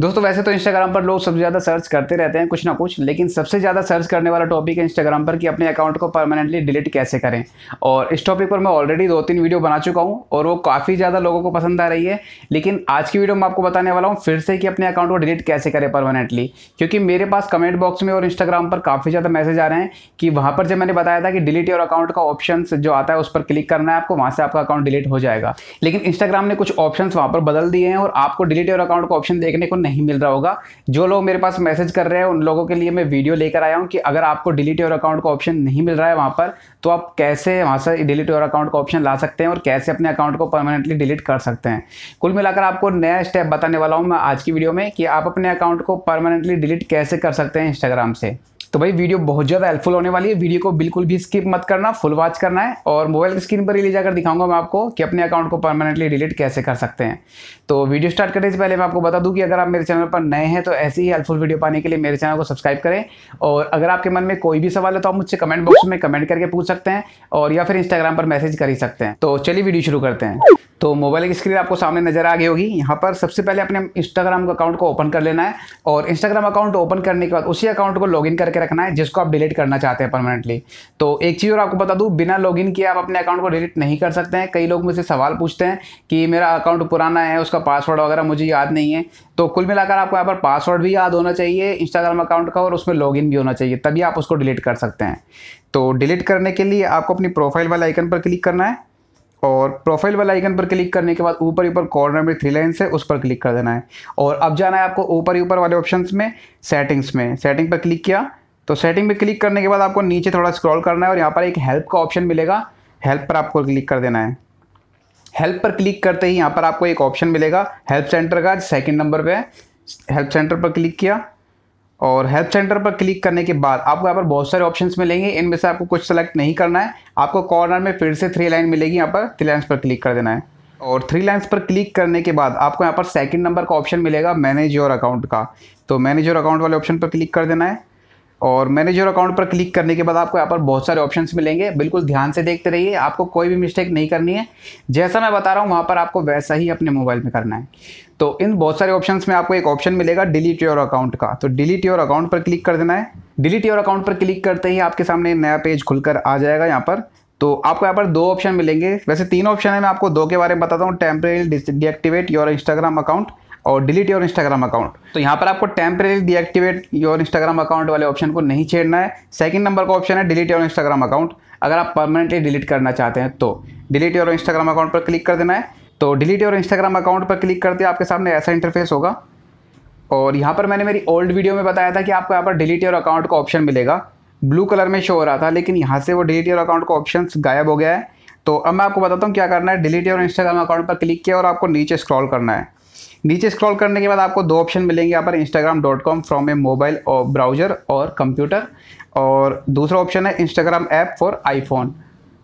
दोस्तों वैसे तो इंस्टाग्राम पर लोग सबसे ज़्यादा सर्च करते रहते हैं कुछ ना कुछ लेकिन सबसे ज़्यादा सर्च करने वाला टॉपिक है इंस्टाग्राम पर कि अपने अकाउंट को परमानेंटली डिलीट कैसे करें और इस टॉपिक पर मैं ऑलरेडी दो तीन वीडियो बना चुका हूँ और वो काफ़ी ज़्यादा लोगों को पसंद आ रही है लेकिन आज की वीडियो में आपको बताने वाला हूँ फिर से कि अपने अकाउंट को डिलीट कैसे करें परमानेंटली क्योंकि मेरे पास कमेंट बॉक्स में और इंस्टाग्राम पर काफ़ी ज़्यादा मैसेज आ रहे हैं कि वहाँ पर जब मैंने बताया था कि डिलीट योर अकाउंट का ऑप्शन जो आता है उस पर क्लिक करना है आपको वहाँ से आपका अकाउंट डिलीट हो जाएगा लेकिन इंस्टाग्राम ने कुछ ऑप्शन वहाँ पर बदल दिए हैं और आपको डिलीट योर अकाउंट का ऑप्शन देखने को नहीं नहीं मिल रहा होगा जो लोग मेरे पास मैसेज कर रहे हैं उन लोगों के लिए मैं वीडियो लेकर आया हूँ कि अगर आपको डिलीट योर अकाउंट का ऑप्शन नहीं मिल रहा है वहाँ पर तो आप कैसे वहाँ से डिलीट योर अकाउंट का ऑप्शन ला सकते हैं और कैसे अपने अकाउंट को परमानेंटली डिलीट कर सकते हैं कुल मिलाकर आपको नया स्टेप बताने वाला हूँ मैं आज की वीडियो में कि आप अपने अकाउंट को परमानेंटली डिलीट कैसे कर सकते हैं इंस्टाग्राम से तो भाई वीडियो बहुत ज़्यादा हेल्पफुल होने वाली है वीडियो को बिल्कुल भी स्किप मत करना फुल वॉच करना है और मोबाइल की स्क्रीन पर ही ले जाकर दिखाऊंगा मैं आपको कि अपने अकाउंट को परमानेंटली डिलीट कैसे कर सकते हैं तो वीडियो स्टार्ट करने से पहले मैं आपको बता दूं कि अगर आप मेरे चैनल पर नए हैं तो ऐसी ही हेल्पफुल वीडियो पाने के लिए मेरे चैनल को सब्सक्राइब करें और अगर आपके मन में कोई भी सवाल है तो आप मुझसे कमेंट बॉक्स में कमेंट करके पूछ सकते हैं और या फिर इंस्टाग्राम पर मैसेज कर ही सकते हैं तो चलिए वीडियो शुरू करते हैं तो मोबाइल की स्क्रीन आपको सामने नज़र आ गई होगी यहाँ पर सबसे पहले अपने इंस्टाग्राम अकाउंट को ओपन कर लेना है और इंस्टाग्राम अकाउंट ओपन करने के बाद उसी अकाउंट को लॉगिन करके रखना है जिसको आप डिलीट करना चाहते हैं परमानेंटली तो एक चीज़ और आपको बता दूँ बिना लॉगिन किए आप अपने अकाउंट को डिलीट नहीं कर सकते हैं कई लोग मुझसे सवाल पूछते हैं कि मेरा अकाउंट पुराना है उसका पासवर्ड वगैरह मुझे याद नहीं है तो कुल मिलाकर आपको यहाँ पर पासवर्ड भी याद होना चाहिए इंस्टाग्राम अकाउंट का और उसमें लॉगिन भी होना चाहिए तभी आप उसको डिलीट कर सकते हैं तो डिलीट करने के लिए आपको अपनी प्रोफाइल वाले आइकन पर क्लिक करना है और प्रोफाइल वाला आइकन पर क्लिक करने के बाद ऊपर ऊपर कॉर्नर में थ्री लाइन्स है उस पर क्लिक कर देना है और अब जाना है आपको ऊपर ऊपर वाले ऑप्शन में सेटिंग्स में सेटिंग पर क्लिक किया तो सेटिंग पर क्लिक करने के बाद आपको नीचे थोड़ा स्क्रॉल करना है और यहाँ पर एक हेल्प का ऑप्शन मिलेगा हेल्प पर आपको क्लिक कर देना है हेल्प पर क्लिक करते ही यहाँ पर आपको एक ऑप्शन मिलेगा हेल्प सेंटर का सेकंड नंबर पे हेल्प सेंटर पर क्लिक किया और हेल्प सेंटर पर क्लिक करने के बाद आपको यहाँ पर बहुत सारे ऑप्शंस मिलेंगे इनमें से आपको कुछ सेलेक्ट नहीं करना है आपको कॉर्नर में फिर से थ्री लाइन मिलेगी यहाँ पर थ्री लाइन्स पर क्लिक कर देना है और थ्री लाइन्स पर क्लिक करने के बाद आपको यहाँ पर सेकंड नंबर का ऑप्शन मिलेगा मैनेज योर अकाउंट का तो मैनेज योर अकाउंट वाले ऑप्शन पर क्लिक कर देना है और मैनेजर अकाउंट पर क्लिक करने के बाद आपको यहाँ पर बहुत सारे ऑप्शन मिलेंगे बिल्कुल ध्यान से देखते रहिए आपको कोई भी मिस्टेक नहीं करनी है जैसा मैं बता रहा हूँ वहाँ पर आपको वैसा ही अपने मोबाइल में करना है तो इन बहुत सारे ऑप्शन में आपको एक ऑप्शन मिलेगा डिलीट योर अकाउंट का तो डिलीट योर अकाउंट पर क्लिक कर देना है डिलीट योर अकाउंट पर क्लिक करते ही आपके सामने नया पेज खुलकर आ जाएगा यहाँ पर तो आपको यहाँ पर दो ऑप्शन मिलेंगे वैसे तीन ऑप्शन है मैं आपको दो के बारे में बताता हूँ temporary deactivate your Instagram account और डिलीट योर इंस्टाग्राम अकाउंट तो यहाँ पर आपको temporarily deactivate your Instagram account वाले ऑप्शन को नहीं छेड़ना है सेकंड नंबर का ऑप्शन है डिलीट योर इंस्टाग्राम अकाउंट अगर आप परमानेंटली डिलीट करना चाहते हैं तो डिलीट योर इंस्टाग्राम अकाउंट पर क्लिक कर देना है तो डिलीट योर इंस्टाग्राम अकाउंट पर क्लिक करते आपके सामने ऐसा इंटरफेस होगा और यहाँ पर मैंने मेरी ओल्ड वीडियो में बताया था कि आपको यहाँ पर डिलीट योर अकाउंट का ऑप्शन मिलेगा ब्लू कलर में शो हो रहा था लेकिन यहाँ से वो डिलीट योर अकाउंट का ऑप्शन गायब हो गया है तो अब मैं आपको बताता हूँ क्या करना है डिलीट योर इंस्टाग्राम अकाउंट पर क्लिक किया और आपको नीचे स्क्रॉल करना है नीचे स्क्रॉल करने के बाद आपको दो ऑप्शन मिलेंगे यहाँ पर Instagram dot com from a mobile और ब्राउज़र और कंप्यूटर और दूसरा ऑप्शन है इंस्टाग्राम ऐप फॉर आईफोन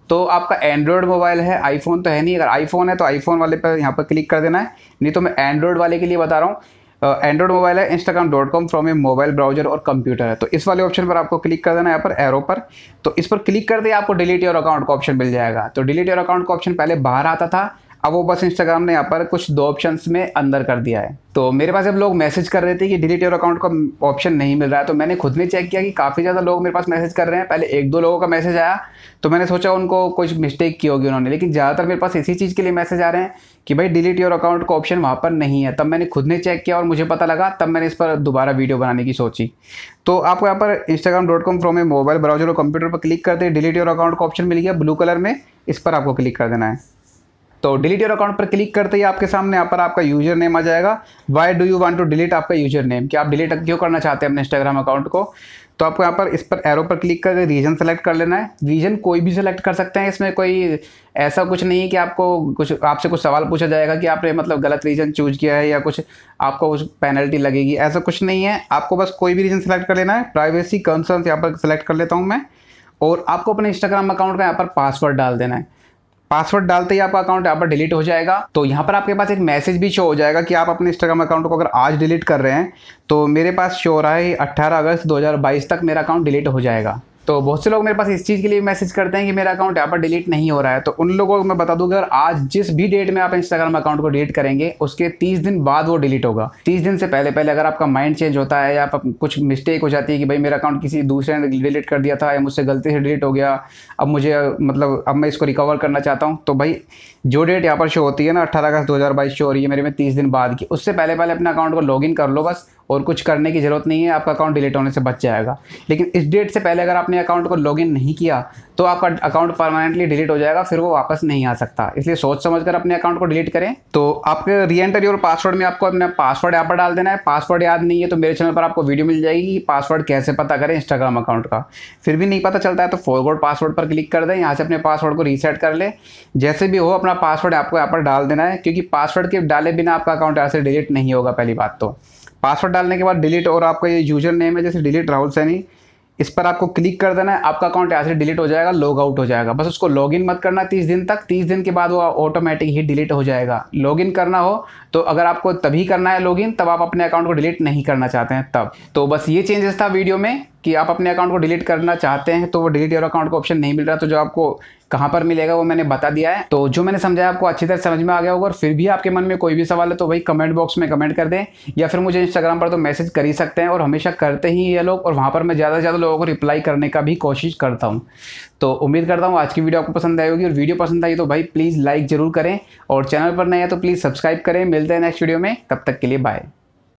तो आपका एंड्रॉयड मोबाइल है आईफोन तो है नहीं अगर आईफोन है तो आईफोन वाले पर यहाँ पर क्लिक कर देना है नहीं तो मैं एंड्रॉयड वाले के लिए बता रहा हूँ एंड्रॉयड मोबाइल है Instagram dot com from a mobile browser और कंप्यूटर है तो इस वाले ऑप्शन पर आपको क्लिक कर देना है यहाँ पर एरो पर तो इस पर क्लिक कर दे आपको डिलीट योर अकाउंट का ऑप्शन मिल जाएगा तो डिलीट योर अकाउंट का ऑप्शन पहले बाहर आता था अब वो बस इंस्टाग्राम ने यहाँ पर कुछ दो ऑप्शन में अंदर कर दिया है तो मेरे पास जब लोग मैसेज कर रहे थे कि डिलीट योर अकाउंट का ऑप्शन नहीं मिल रहा है तो मैंने खुद ने चेक किया कि काफ़ी ज़्यादा लोग मेरे पास मैसेज कर रहे हैं पहले एक दो लोगों का मैसेज आया तो मैंने सोचा उनको कुछ मिस्टेक की होगी उन्होंने लेकिन ज़्यादातर मेरे पास इसी चीज़ के लिए मैसेज आ रहे हैं कि भाई डिलीट योर अकाउंट का ऑप्शन वहाँ पर नहीं है तब मैंने खुद ने चेक किया और मुझे पता लगा तब मैंने इस पर दोबारा वीडियो बनाने की सोची तो आपको यहाँ पर इंस्टाग्राम डॉट कॉम फ्रॉम में मोबाइल ब्राउजर और कंप्यूटर पर क्लिक करते डिलीट योर अकाउंट का ऑप्शन मिल गया ब्लू कलर में इस पर आपको क्लिक कर देना है तो डिलीट योर अकाउंट पर क्लिक करते ही आपके सामने यहाँ पर आपका यूजर नेम आ जाएगा why do you want to delete आपका यूजर नेम कि आप डिलीट क्यों करना चाहते हैं अपने इंस्टाग्राम अकाउंट को तो आपको यहाँ पर इस पर एरो पर क्लिक करके रीजन सेलेक्ट कर लेना है रीजन कोई भी सिलेक्ट कर सकते हैं इसमें कोई ऐसा कुछ नहीं है कि आपको कुछ आपसे कुछ सवाल पूछा जाएगा कि आपने मतलब गलत रीजन चूज किया है या कुछ आपको कुछ पेनल्टी लगेगी ऐसा कुछ नहीं है आपको बस कोई भी रीजन सेलेक्ट कर लेना है प्राइवेसी कंसर्न यहाँ पर सेलेक्ट कर लेता हूँ मैं और आपको अपने इंस्टाग्राम अकाउंट का यहाँ पर पासवर्ड डाल देना है पासवर्ड डालते ही आपका अकाउंट यहाँ पर डिलीट हो जाएगा तो यहाँ पर आपके पास एक मैसेज भी शो हो जाएगा कि आप अपने इंस्टाग्राम अकाउंट को अगर आज डिलीट कर रहे हैं तो मेरे पास शो हो रहा है 18 अगस्त 2022 तक मेरा अकाउंट डिलीट हो जाएगा तो बहुत से लोग मेरे पास इस चीज़ के लिए मैसेज करते हैं कि मेरा अकाउंट यहाँ पर डिलीट नहीं हो रहा है तो उन लोगों को मैं बता दूँ अगर आज जिस भी डेट में आप इंस्टाग्राम अकाउंट को डिलीट करेंगे उसके तीस दिन बाद वो डिलीट होगा तीस दिन से पहले पहले अगर आपका माइंड चेंज होता है या कुछ मिस्टेक हो जाती है कि भाई मेरा अकाउंट किसी दूसरे ने डिलीट कर दिया था या मुझसे गलती से डिलीट हो गया अब मुझे मतलब अब मैं इसको रिकवर करना चाहता हूँ तो भाई जो डेट यहाँ पर शो होती है ना अट्ठारह अगस्त दो शो हो रही है मेरे में तीस दिन बाद की उससे पहले पहले अपने अकाउंट को लॉग कर लो बस और कुछ करने की ज़रूरत नहीं है आपका अकाउंट डिलीट होने से बच जाएगा लेकिन इस डेट से पहले अगर आपने अकाउंट को लॉगिन नहीं किया तो आपका अकाउंट परमानेंटली डिलीट हो जाएगा फिर वो वापस नहीं आ सकता इसलिए सोच समझ कर अपने अकाउंट को डिलीट करें तो आपके री एंटर योर पासवर्ड में आपको अपना पासवर्ड यहाँ पर डाल देना है पासवर्ड याद नहीं है तो मेरे चैनल पर आपको वीडियो मिल जाएगी कि पासवर्ड कैसे पता करें इंस्टाग्राम अकाउंट का फिर भी नहीं पता चलता है तो फॉरवर्ड पासवर्ड पर क्लिक कर दें यहाँ से अपने पासवर्ड को रीसेट कर लें जैसे भी हो अपना पासवर्ड आपको यहाँ पर डाल देना है क्योंकि पासवर्ड के डाले बिना आपका अकाउंट यहाँ से डिलीट नहीं होगा पहली बात तो पासवर्ड डालने के बाद डिलीट और आपका ये यूजर नेम है जैसे डिलीट राहुल सैनी इस पर आपको क्लिक कर देना है आपका अकाउंट ऐसे डिलीट हो जाएगा लॉग आउट हो जाएगा बस उसको लॉगिन मत करना तीस दिन तक तीस दिन के बाद वो ऑटोमेटिक ही डिलीट हो जाएगा लॉगिन करना हो तो अगर आपको तभी करना है लॉगिन तब आप अपने अकाउंट को डिलीट नहीं करना चाहते हैं तब तो बस ये चेंजेस था वीडियो में कि आप अपने अकाउंट को डिलीट करना चाहते हैं तो वो डिलीट योर अकाउंट का ऑप्शन नहीं मिल रहा तो जो आपको कहाँ पर मिलेगा वो मैंने बता दिया है तो जो मैंने समझाया आपको अच्छी तरह समझ में आ गया होगा और फिर भी आपके मन में कोई भी सवाल है तो वही कमेंट बॉक्स में कमेंट कर दें या फिर मुझे इंस्टाग्राम पर तो मैसेज कर ही सकते हैं और हमेशा करते ही ये लोग और वहाँ पर मैं ज़्यादा से ज़्यादा लोगों को रिप्लाई करने का भी कोशिश करता हूँ तो उम्मीद करता हूँ आज की वीडियो आपको पसंद आई होगी और वीडियो पसंद आई तो भाई प्लीज़ लाइक ज़रूर करें और चैनल पर नए हैं तो प्लीज़ सब्सक्राइब करें मिलते हैं नेक्स्ट वीडियो में तब तक के लिए बाय